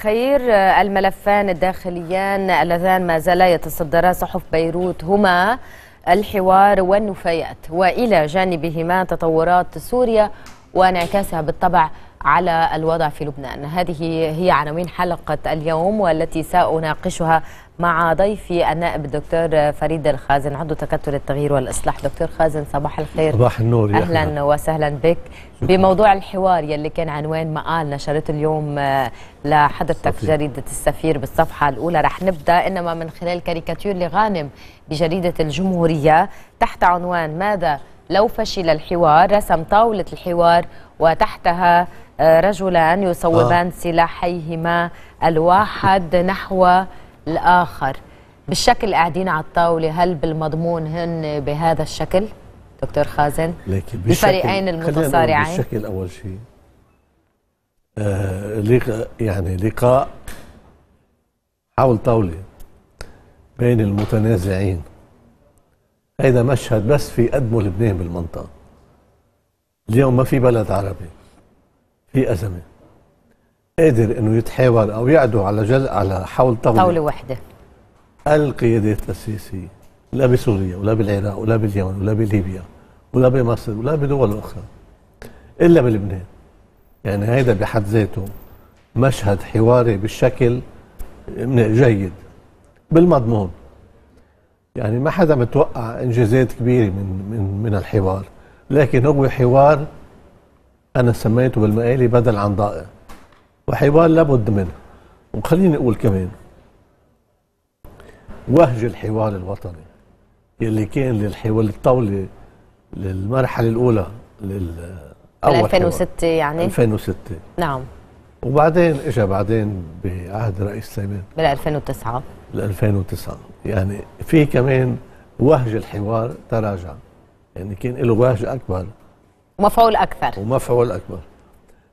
الخير آه، الملفان الداخليان اللذان ما زالا يتصدرا صحف بيروت هما الحوار والنفايات والى جانبهما تطورات سوريا وانعكاسها بالطبع على الوضع في لبنان هذه هي عناوين حلقة اليوم والتي سأناقشها مع ضيفي النائب الدكتور فريد الخازن عضو تكتل التغيير والإصلاح دكتور خازن صباح الخير صباح النور أهلا يا وسهلا بك بموضوع الحوار يلي كان عنوان مقال نشرته اليوم آه، لحضرتك جريدة السفير بالصفحة الأولى رح نبدأ إنما من خلال كاريكاتير لغانم بجريدة الجمهورية تحت عنوان ماذا لو فشل الحوار رسم طاولة الحوار وتحتها آه، رجلان يصوبان آه. سلاحيهما الواحد نحو الآخر بالشكل قاعدين على الطاولة هل بالمضمون هن بهذا الشكل دكتور خازن لكن الفريقين المتصارعين بالشكل أول شيء آه لقاء يعني لقاء حول طاولة بين المتنازعين هذا مشهد بس في قدمه لبنان بالمنطقة اليوم ما في بلد عربي في أزمة قادر انه يتحاور او يعدو على جل على حول طاوله طاوله واحده القيادات السياسيه لا بسوريا ولا بالعراق ولا باليمن ولا بليبيا ولا بمصر ولا بدول اخرى الا بلبنان يعني هذا بحد ذاته مشهد حواري بالشكل جيد بالمضمون يعني ما حدا متوقع انجازات كبيره من من من الحوار لكن هو حوار أنا سميته بالمقالي بدل عن ضائع وحوار لابد منه وخليني أقول كمان وهج الحوار الوطني يلي كان للحوار الطاولة للمرحلة الأولى لل 2006 يعني 2006 نعم وبعدين اجى بعدين بعهد رئيس سليمان بال 2009 بال 2009 يعني في كمان وهج الحوار تراجع يعني كان له وهج اكبر ومفعول أكثر ومفعول أكبر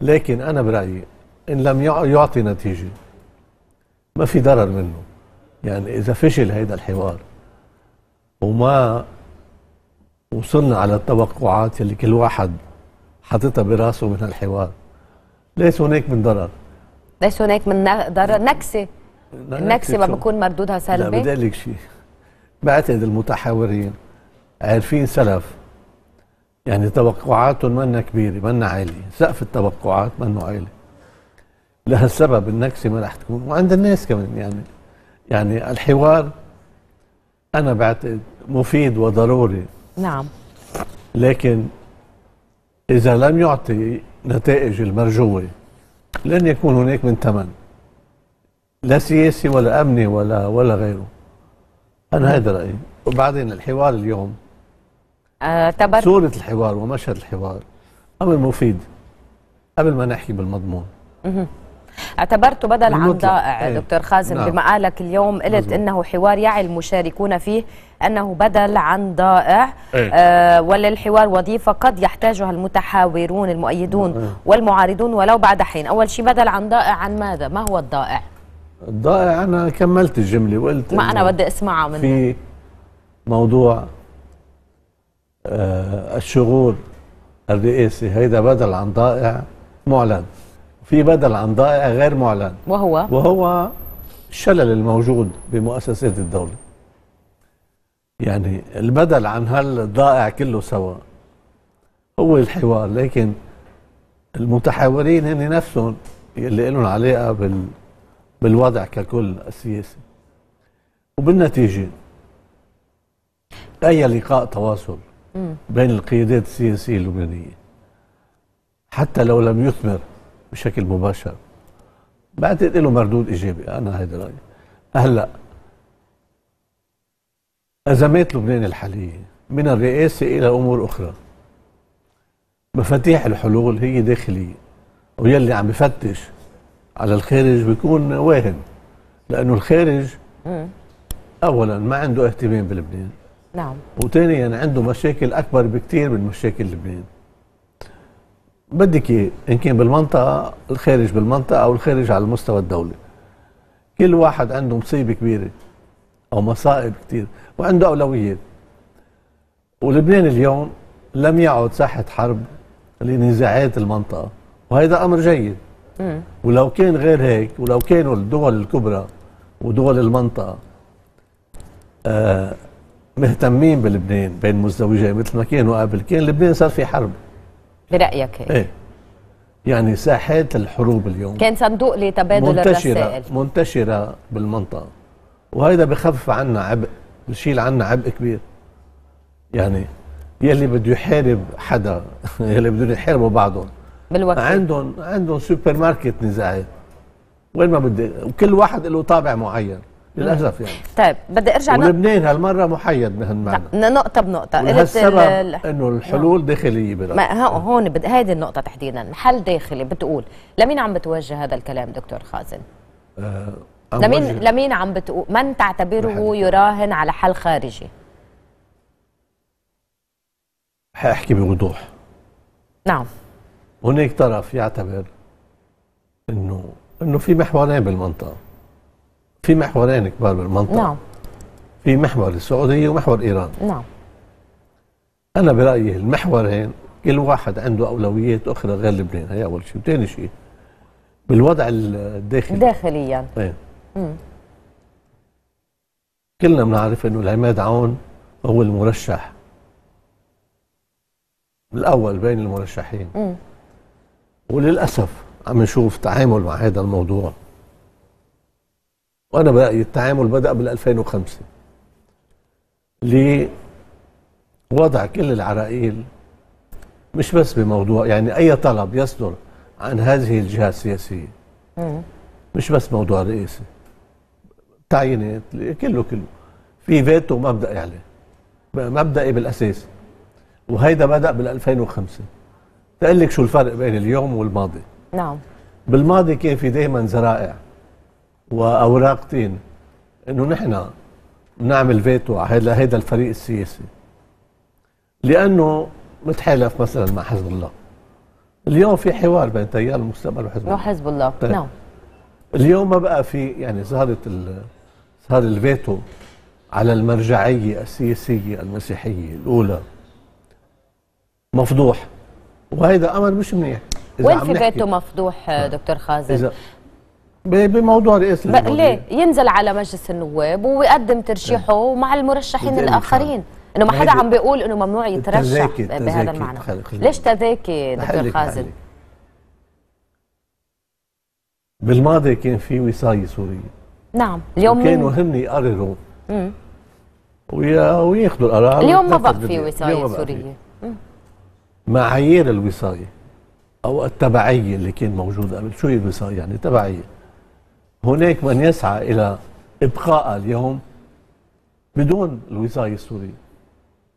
لكن أنا برأيي إن لم يعطي نتيجة ما في ضرر منه يعني إذا فشل هيدا الحوار وما وصلنا على التوقعات اللي كل واحد حاططها براسه من هالحوار ليس هناك من ضرر ليس هناك من ضرر نكسه نكسه ما بكون مردودها سلبي لا بدي اقول لك شيء بعتقد المتحاورين عارفين سلف يعني توقعاتهم منا كبيره منا عاليه سقف التوقعات منه عالي لهالسبب النكسه ما رح تكون وعند الناس كمان يعني يعني الحوار انا بعتقد مفيد وضروري نعم لكن اذا لم يعطي نتائج المرجوه لن يكون هناك من ثمن لا سياسي ولا امني ولا ولا غيره انا هذا رايي وبعدين الحوار اليوم آه، تبر صورة الحوار ومشهد الحوار أمر مفيد قبل ما نحكي بالمضمون اعتبرته بدل عن ضائع ايه. دكتور خازم نعم. بمقالك اليوم قلت مزبوط. انه حوار يعي المشاركون فيه انه بدل عن ضائع ايه. آه وللحوار وظيفه قد يحتاجها المتحاورون المؤيدون ايه. والمعارضون ولو بعد حين اول شيء بدل عن ضائع عن ماذا ما هو الضائع الضائع انا كملت الجمله وقلت ما انا بدي اسمعها منك في موضوع آه، الشغول الرئاسي هيدا بدل عن ضائع معلن في بدل عن ضائع غير معلن وهو وهو الشلل الموجود بمؤسسات الدولة يعني البدل عن هالضائع كله سوا هو الحوار لكن المتحاورين هن نفسهم اللي لهم علاقة بال بالوضع ككل السياسي وبالنتيجة أي لقاء تواصل بين القيادات السياسية اللبنانية حتى لو لم يثمر بشكل مباشر بعتقد له مردود إيجابي أنا هيدا رأيي هلا أزمات لبنان الحالية من الرئاسة إلى أمور أخرى مفاتيح الحلول هي داخلية ويلي عم بفتش على الخارج بيكون واهم لأنه الخارج أولا ما عنده اهتمام بلبنان نعم وثانيا يعني عنده مشاكل اكبر بكثير من مشاكل لبنان بدك إيه؟ ان كان بالمنطقه الخارج بالمنطقه او الخارج على المستوى الدولي كل واحد عنده مصيبه كبيره او مصائب كثير وعنده اولويات ولبنان اليوم لم يعد ساحه حرب لنزاعات المنطقه وهذا امر جيد ولو كان غير هيك ولو كانوا الدول الكبرى ودول المنطقه آه مهتمين بلبنان بين مزدوجين مثل ما كانوا قبل كان لبنان صار في حرب برأيك هيك إيه؟, ايه يعني ساحات الحروب اليوم كان صندوق لتبادل منتشرة الرسائل منتشرة بالمنطقة وهيدا بخفف عنا عبء بشيل عنا عبء كبير يعني يلي بده يحارب حدا يلي بدهم يحاربوا بعضهم بالوقت عندهم عندهم سوبر ماركت نزاعات وين ما بدي وكل واحد له طابع معين للاسف يعني طيب بدي ارجع ولبنان هالمره محيد بهالمعنى معنا نقطه بنقطه السبب انه الحلول نعم. داخليه بدها ما هون بد... هيدي النقطه تحديدا حل داخلي بتقول لمين عم بتوجه هذا الكلام دكتور خازن أه لمين وجه. لمين عم بتقول من تعتبره يراهن على حل خارجي حاحكي بوضوح نعم هناك طرف يعتبر انه انه في محورين بالمنطقه في محورين كبار بالمنطقة نعم في محور السعودية ومحور إيران نعم أنا برأيي المحورين كل واحد عنده أولويات أخرى غير لبنان هي أول شيء وثاني شيء بالوضع الداخلي داخليا ايه كلنا بنعرف انه العماد عون هو المرشح الاول بين المرشحين مم. وللاسف عم نشوف تعامل مع هذا الموضوع وانا بقى التعامل بدا بال 2005 لوضع كل العراقيل مش بس بموضوع يعني اي طلب يصدر عن هذه الجهه السياسيه مش بس موضوع رئيسي تعيينات كله كله في فيتو مبدأ عليه يعني، مبدئي بالاساس وهيدا بدا بال 2005 تقول لك شو الفرق بين اليوم والماضي نعم بالماضي كان في دائما ذرائع واوراق تين انه نحن نعمل فيتو على هذا الفريق السياسي لانه متحالف مثلا مع حزب الله اليوم في حوار بين تيار المستقبل وحزب الله وحزب الله طيب. نعم اليوم ما بقى في يعني ظهرت ظهر الفيتو على المرجعيه السياسيه المسيحيه الاولى مفضوح وهذا امر مش منيح وين في فيتو مفضوح نعم. دكتور خازن؟ بموضوع رئاسه ليه ينزل على مجلس النواب ويقدم ترشيحه إيه. مع المرشحين الاخرين انه ما حدا عم بيقول انه ممنوع يترشح بهذا المعنى ليش تذاكي دكتور خازن بالماضي كان في وصايه سوريه نعم اليوم كانوا هن يقرروا وياخذوا القرار اليوم ما بقى في وصايه سوريه معايير الوصايه او التبعيه اللي كان موجوده قبل شو هي الوصايه يعني تبعيه هناك من يسعى إلى إبقاء اليوم بدون الوصاية السورية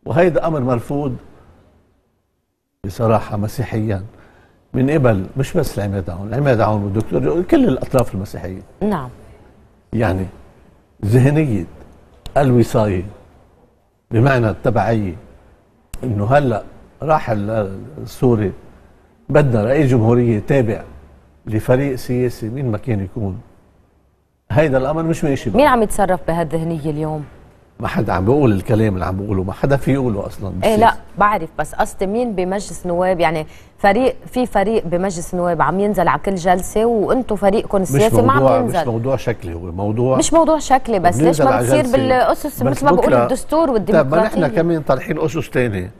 وهذا أمر مرفوض بصراحة مسيحيا من قبل مش بس العماد عون العماد عون والدكتور كل الأطراف المسيحية نعم يعني ذهنية الوصاية بمعنى التبعية انه هلا راح السوري بدنا رئيس جمهورية تابع لفريق سياسي مين ما كان يكون هيدا الامر مش ماشي مين عم يتصرف بهالذهنيه اليوم؟ ما حدا عم بيقول الكلام اللي عم بيقوله، ما حدا في يقوله اصلا ايه لا بعرف بس قصدي مين بمجلس نواب يعني فريق في فريق بمجلس نواب عم ينزل على كل جلسه وانتم فريقكم السياسي ما عم ينزل مش موضوع شكلي هو موضوع مش موضوع شكلي بس ليش ما بتصير بالاسس مثل ما بقول الدستور والديمقراطيه طيب ما نحن كمان طالحين اسس ثانيه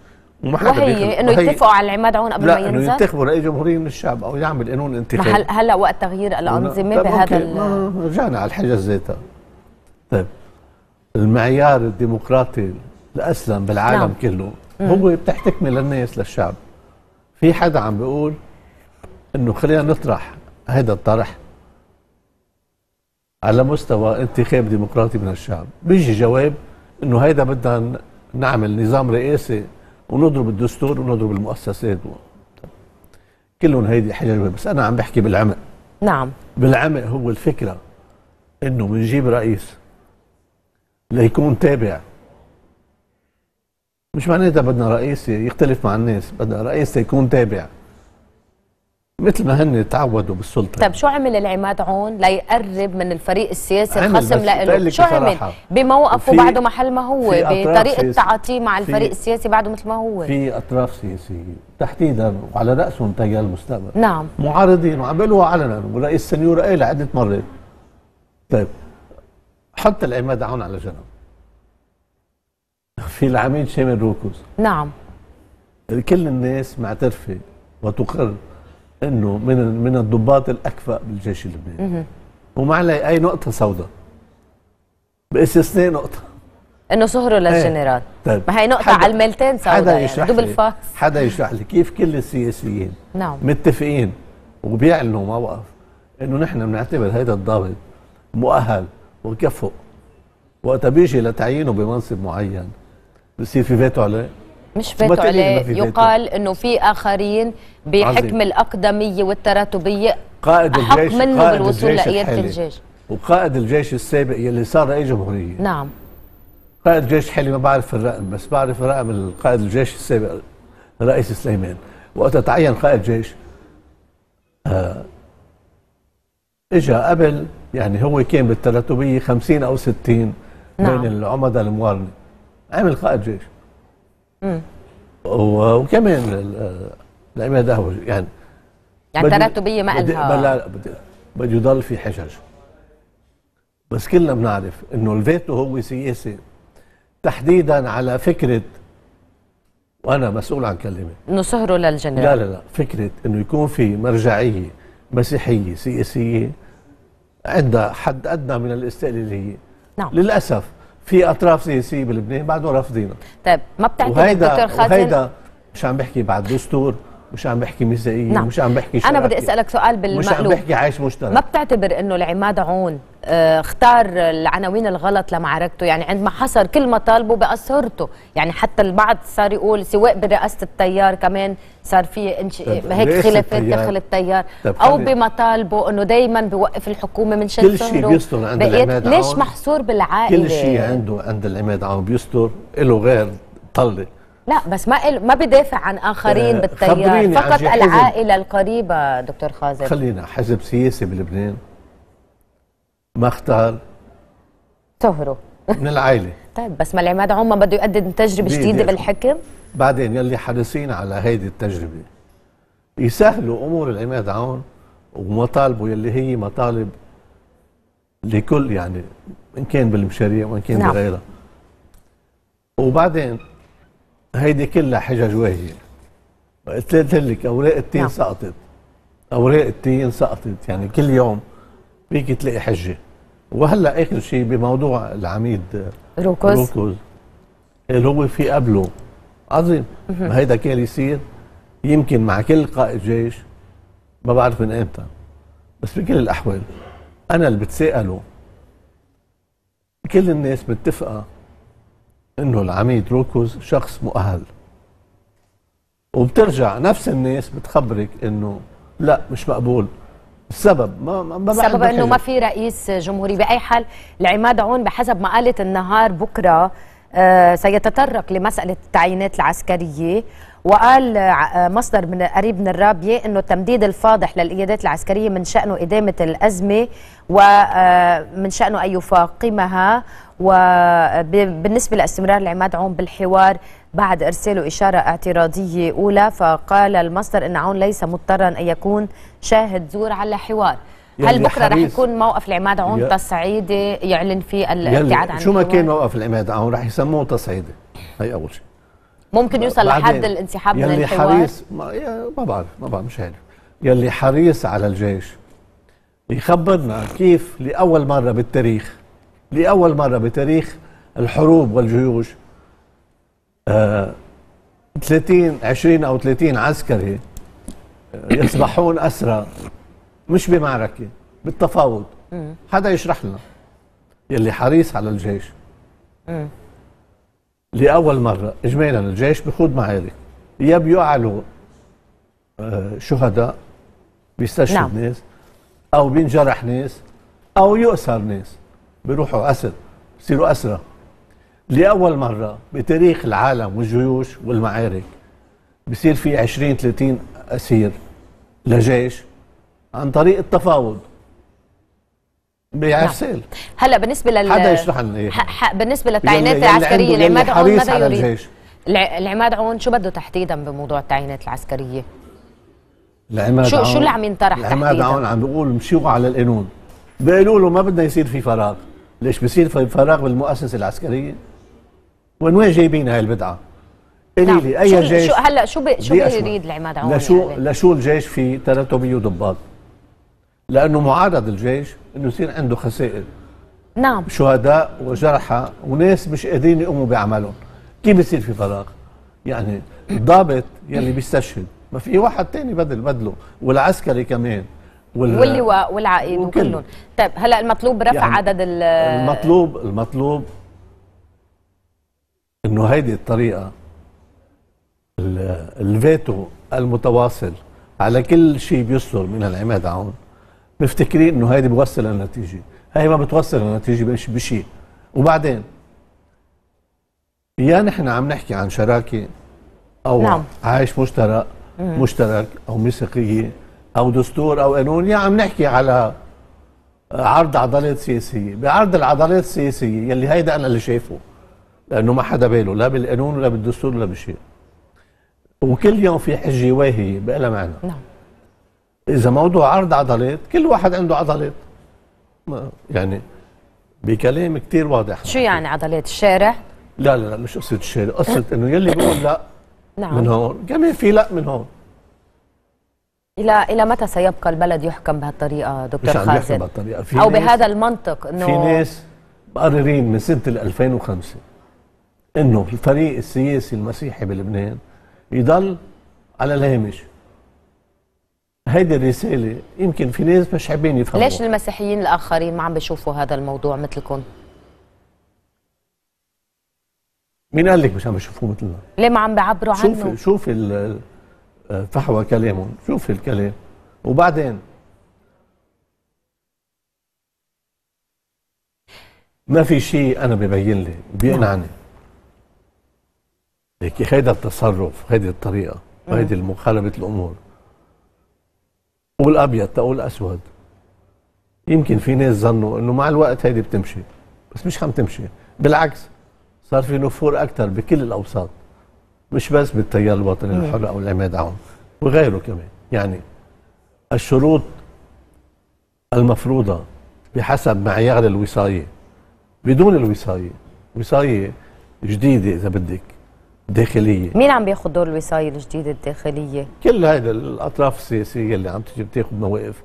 وما حدا وهي انه يتفقوا على العماد عون قبل ما ينزل لا انه ينتخبوا رئيس جمهوريه من الشعب او يعمل قانون انتخابي هل هلا وقت تغيير الانظمه بهذا رجعنا على الحجز ذاتها طيب المعيار الديمقراطي الاسلم بالعالم نعم. كله هو بتحتكمي للناس للشعب في حدا عم بيقول انه خلينا نطرح هذا الطرح على مستوى انتخاب ديمقراطي من الشعب بيجي جواب انه هيدا بدنا نعمل نظام رئاسي ونضرب الدستور ونضرب المؤسسات و... كلهم هيدي حاجه بس انا عم بحكي بالعمق نعم بالعمق هو الفكره انه بنجيب رئيس ليكون تابع مش معناتها بدنا رئيس يختلف مع الناس بدنا رئيس يكون تابع مثل ما هن تعودوا بالسلطه طيب شو عمل العماد عون ليقرب من الفريق السياسي الخصم لإله شو عمل بموقفه بعده محل ما هو بطريقه تعاطيه مع الفريق السياسي بعده مثل ما هو في اطراف سياسيه تحديدا وعلى راسهم تيار المستقبل نعم معارضين وعم بيقولوا علنا والرئيس السنيور قال عده مرات طيب حط العماد عون على جنب في العميد شامل روكوز نعم كل الناس معترفه وتقر انه من من الضباط الاكفاء بالجيش اللبناني وما عليه اي نقطه سوداء باستثناء نقطه انه صهره إيه. للجنرال طيب. ما هي نقطه حدا على الميلتين سوداء حدا يعني، يشرح يعني. حدا يشرح لي كيف كل السياسيين نعم متفقين وبيعلنوا موقف انه نحن بنعتبر هذا الضابط مؤهل وكفؤ وقتها بيجي لتعيينه بمنصب معين بصير في فيتو عليه مش فاتوا عليه يقال انه في اخرين بحكم الاقدميه والتراتبيه قائد الجيش حق منه بالوصول لقياده الجيش وقائد الجيش السابق يلي صار رئيس جمهوريه نعم قائد الجيش الحالي ما بعرف الرقم بس بعرف رقم القائد الجيش السابق الرئيس سليمان وقت تعين قائد جيش آه اجى قبل يعني هو كان بالتراتبيه 50 او 60 نعم. بين العمدة الموارنه عمل قائد جيش وكمان العماد هو يعني يعني تراتبيه مقلها لا بده يضل في حجج بس كلنا بنعرف انه الفيتو هو سياسي تحديدا على فكره وانا مسؤول عن كلمه انه سهره للجنرال لا لا لا فكره انه يكون في مرجعيه مسيحيه سياسيه عندها حد ادنى من الاستقلاليه نعم للاسف في اطراف سياسيه بلبنان بعدهم رافضينه طيب ما بتعتقد دكتور خازن وهيدا مش عم بحكي بعد دستور مش عم بحكي ميزائيه نعم. مش عم بحكي شراكة. انا بدي اسالك سؤال بالمقلوب مش عم بحكي عيش مشترك ما بتعتبر انه العماد عون آه، اختار العناوين الغلط لمعركته يعني عندما حصر كل مطالبه باسرته يعني حتى البعض صار يقول سواء برئاسه التيار كمان صار في إيه، هيك خلافات داخل التيار او بمطالبه انه دائما بوقف الحكومه من شان كل شيء بيستر عند العماد عون ليش محصور بالعائله كل شيء عنده عند العماد عون بيستر له غير طله لا بس ما ما بدافع عن اخرين آه، بالتيار فقط العائله القريبه دكتور خازن خلينا حزب سياسي بلبنان ما اختار تهرو من العائله طيب بس ما العماد عم بده يقدم تجربه جديده يعني. بالحكم بعدين يلي حريصين على هيدي التجربه يسهلوا امور العماد عون ومطالبه يلي هي مطالب لكل يعني ان كان بالمشاريع وان كان نعم. بغيرها وبعدين هيدي كلها حجج واهيه قلت لك اوراق التين نعم. سقطت اوراق التين سقطت يعني كل يوم فيك تلاقي حجه وهلا اخر شيء بموضوع العميد آه، روكوز روكوز اللي هو في قبله عظيم ما هيدا كان يصير يمكن مع كل قائد جيش ما بعرف من امتى بس بكل الاحوال انا اللي بتساءله كل الناس متفقه انه العميد روكوز شخص مؤهل وبترجع نفس الناس بتخبرك انه لا مش مقبول السبب ما ما السبب انه ما في رئيس جمهوري باي حال العماد عون بحسب ما قالت النهار بكره آه، سيتطرق لمساله التعيينات العسكريه وقال مصدر من قريب من الرابية أنه التمديد الفاضح للقيادات العسكرية من شأنه إدامة الأزمة ومن آه، شأنه أن يفاقمها وبالنسبة لاستمرار العماد عون بالحوار بعد إرساله إشارة اعتراضية أولى فقال المصدر أن عون ليس مضطرا أن يكون شاهد زور على حوار هل بكره رح يكون موقف العماد عون تصعيدي يعلن فيه الابتعاد عن شو ما كان موقف العماد عون رح يسموه تصعيدي هي اول شيء ممكن يوصل لحد الانسحاب من الحوار يلي حريص ما, ما بعرف ما بعرف مش عارف يلي حريص على الجيش يخبرنا كيف لأول مرة بالتاريخ لأول مرة بتاريخ الحروب والجيوش آه 30 20 أو 30 عسكري آه، يصبحون أسرى مش بمعركة بالتفاوض حدا يشرح لنا يلي حريص على الجيش لاول مره اجمالا الجيش بخوض معارك يا بيعلوا آه، شهداء بيستشهد نعم. ناس او بينجرح ناس او يؤسر ناس بيروحوا اسر بصيروا اسرى لاول مره بتاريخ العالم والجيوش والمعارك بصير في 20 30 اسير لجيش عن طريق التفاوض نعم. بيعسل نعم. هلا بالنسبه لل حدا يشرح لنا ايه بالنسبه للتعيينات يعني يعني العسكريه العماد يعني عون ماذا يريد؟ العماد عون شو بده تحديدا بموضوع التعيينات العسكريه؟ العماد شو عون شو اللي عم ينطرح العماد عون عم بيقول مشيوا على القانون بيقولوا له ما بدنا يصير في فراغ ليش بصير في فراغ بالمؤسسه العسكريه؟ وين وين جايبين هاي البدعه؟ قولي نعم. لي اي شو جيش شو هلا شو بي شو بيريد العماد عون؟ لشو لشو الجيش في 300 ضباط؟ لأنه معارض الجيش أنه يصير عنده خسائر نعم شهداء وجرحى وناس مش قادرين يقوموا بعملهم كيف بيصير في فراغ؟ يعني الضابط يلي بيستشهد ما في واحد تاني بدل بدله والعسكري كمان وال... واللواء والعائد وكلهم طيب هلا المطلوب رفع يعني عدد ال المطلوب المطلوب انه هيدي الطريقه الفيتو المتواصل على كل شيء بيصدر من العماد عون مفتكرين انه هيدي بوصل للنتيجه هاي ما بتوصل للنتيجه بشيء وبعدين يا نحن عم نحكي عن شراكه او نعم. عايش مشترك مشترك او موسيقيه او دستور او قانون يا عم نحكي على عرض عضلات سياسيه بعرض العضلات السياسيه يلي هيدا انا اللي شايفه لانه ما حدا باله لا بالقانون ولا بالدستور ولا بشيء وكل يوم في حجه واهيه بلا معنى نعم اذا موضوع عرض عضلات كل واحد عنده عضلات يعني بكلام كثير واضح شو يعني عضلات الشارع لا لا لا مش قصه الشارع قصه انه يلي بيقول لا نعم. من هون كمان يعني في لا من هون الى الى متى سيبقى البلد يحكم بهالطريقه دكتور مش عم يحكم بهالطريقه في او بهذا المنطق انه في ناس مقررين من سنه 2005 انه الفريق السياسي المسيحي بلبنان يضل على الهامش هيدي الرسالة يمكن في ناس مش حابين يفهموها ليش المسيحيين الآخرين ما عم بيشوفوا هذا الموضوع مثلكم؟ مين قال لك مش عم بيشوفوه مثلنا؟ ليه ما عم بيعبروا عنه؟ شوف شوف فحوى كلامهم، شوف الكلام وبعدين ما في شيء أنا ببين لي بيقنعني نعم. ليك هيدا التصرف هيدي الطريقة هيدي مخالبة الأمور تقول ابيض تقول اسود يمكن في ناس ظنوا انه مع الوقت هيدي بتمشي بس مش عم تمشي بالعكس صار في نفور اكثر بكل الاوساط مش بس بالتيار الوطني الحر او العماد عون وغيره كمان يعني الشروط المفروضه بحسب معيار الوصايه بدون الوصايه وصايه جديده اذا بدك داخليه مين عم بياخذ دور الوصايه الجديده الداخليه؟ كل هيدا الاطراف السياسيه اللي عم تجي بتاخذ مواقف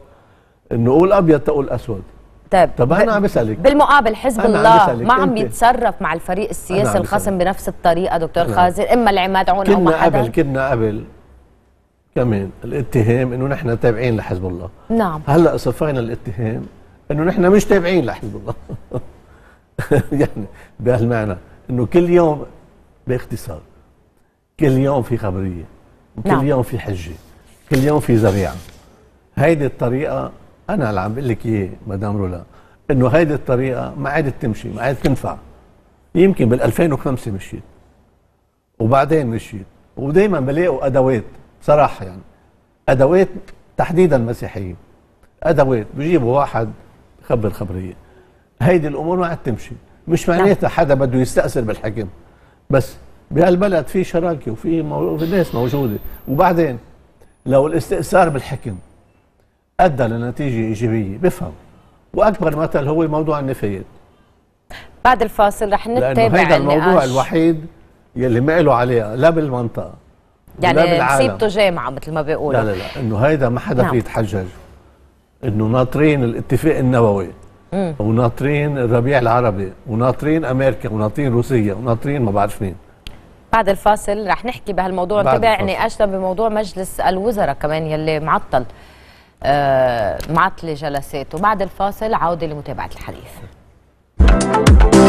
انه قول ابيض تقول اسود طيب طب انا عم بسالك بالمقابل حزب الله ما عم يتصرف مع الفريق السياسي الخصم بنفس الطريقه دكتور خازن اما العماد عون او ما حدا كنا قبل كنا قبل كمان الاتهام انه نحن تابعين لحزب الله نعم هلا صفينا الاتهام انه نحن مش تابعين لحزب الله يعني بهالمعنى انه كل يوم باختصار كل يوم في خبريه كل نعم. يوم في حجه كل يوم في ذريعه هيدي الطريقه انا اللي عم بقول لك اياه مدام رولا انه هيدي الطريقه ما عادت تمشي ما عادت تنفع يمكن بال 2005 مشيت وبعدين مشيت ودائما بلاقوا ادوات صراحة يعني ادوات تحديدا مسيحيه ادوات بجيبوا واحد خبر خبريه هيدي الامور ما عاد تمشي مش نعم. معناتها حدا بده يستأثر بالحكم بس بهالبلد في شراكه وفي مو... ناس موجوده وبعدين لو الاستئثار بالحكم ادى لنتيجه ايجابيه بفهم واكبر مثل هو موضوع النفايات بعد الفاصل رح نتابع لانه هذا الموضوع الوحيد يلي ما له عليه لا بالمنطقه يعني مصيبته جامعه مثل ما بيقولوا لا لا لا انه هيدا ما حدا نعم. يتحجج انه ناطرين الاتفاق النووي وناطرين الربيع العربي وناطرين امريكا وناطرين روسيا وناطرين ما بعرف مين بعد الفاصل رح نحكي بهالموضوع تبع نقاشنا بموضوع مجلس الوزراء كمان يلي معطل آه معطله جلساته بعد الفاصل عوده لمتابعه الحديث